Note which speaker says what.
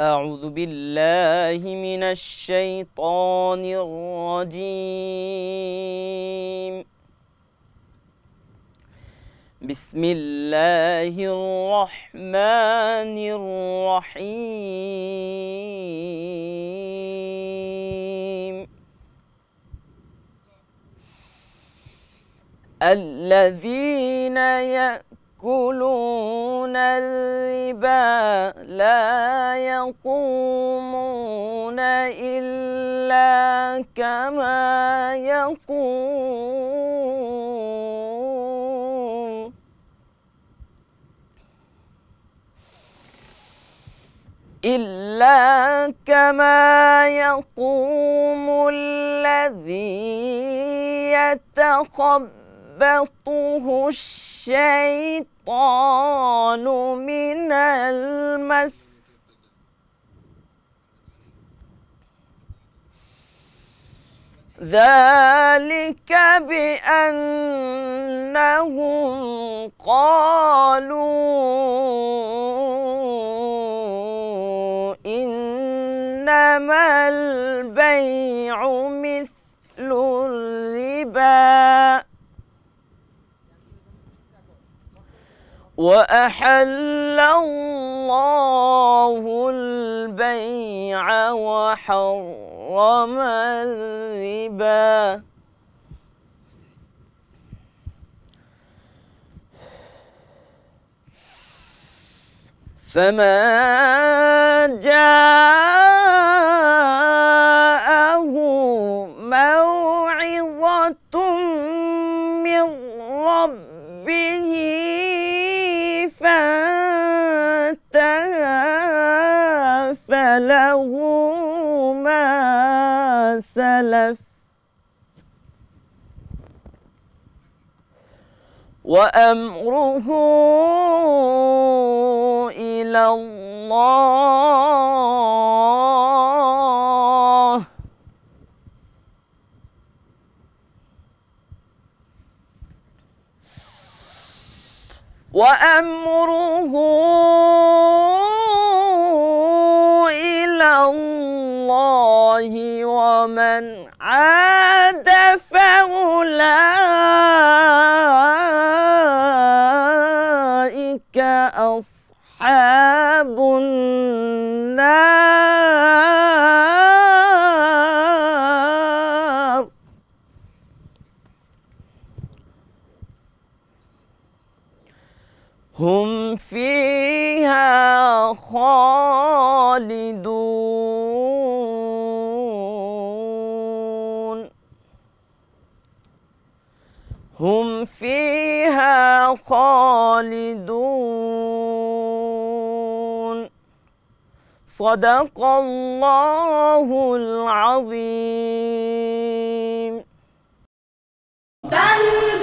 Speaker 1: أعوذ بالله من الشيطان الرجيم بسم الله الرحمن الرحيم الذين يأكلون الرحيم شربا لا يقومون إلا كما يقوم إلا كما يقوم الذي يتخبر يخبطه الشيطان من المس ذلك بأنهم قالوا إنما البيع مثل وأحل الله البيع وحرم الربا فمن جاءه موعظة من ربه له ما سلف وأمره إلى الله وأمره الله ومن عاد فأولئك أصحاب النار هم فيها خالدون هم فيها خالدون صدق الله العظيم